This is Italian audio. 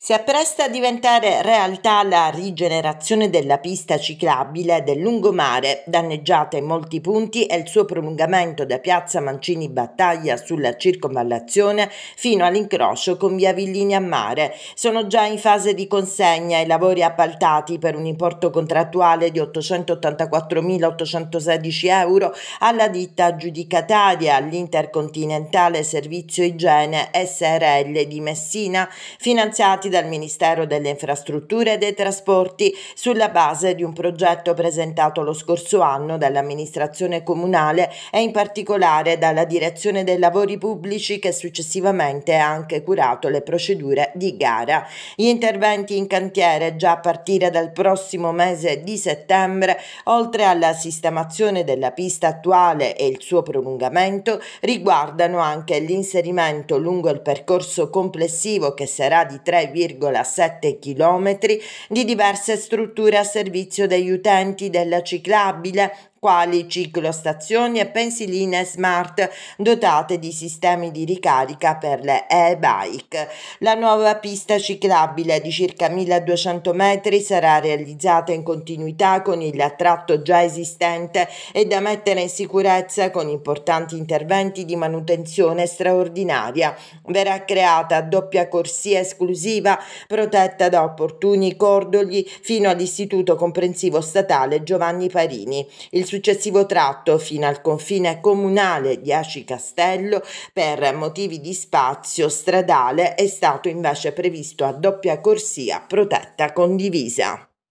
Si appresta a diventare realtà la rigenerazione della pista ciclabile del lungomare, danneggiata in molti punti, e il suo prolungamento da piazza Mancini Battaglia sulla circonvallazione fino all'incrocio con via Villini a Mare. Sono già in fase di consegna i lavori appaltati per un importo contrattuale di 884.816 euro alla ditta aggiudicataria all'Intercontinentale Servizio Igiene SRL di Messina, finanziati effettuati dal Ministero delle Infrastrutture e dei Trasporti sulla base di un progetto presentato lo scorso anno dall'amministrazione comunale e in particolare dalla Direzione dei Lavori Pubblici che successivamente ha anche curato le procedure di gara. Gli interventi in cantiere già a partire dal prossimo mese di settembre, oltre alla sistemazione della pista attuale e il suo prolungamento, riguardano anche l'inserimento lungo il percorso complessivo che sarà di 3,5 3,7 km di diverse strutture a servizio degli utenti della ciclabile quali ciclostazioni e pensiline smart dotate di sistemi di ricarica per le e-bike. La nuova pista ciclabile di circa 1200 metri sarà realizzata in continuità con il tratto già esistente e da mettere in sicurezza con importanti interventi di manutenzione straordinaria. Verrà creata doppia corsia esclusiva protetta da opportuni cordogli fino all'Istituto Comprensivo Statale Giovanni Parini. Il successivo tratto fino al confine comunale di Aci Castello per motivi di spazio stradale è stato invece previsto a doppia corsia protetta condivisa.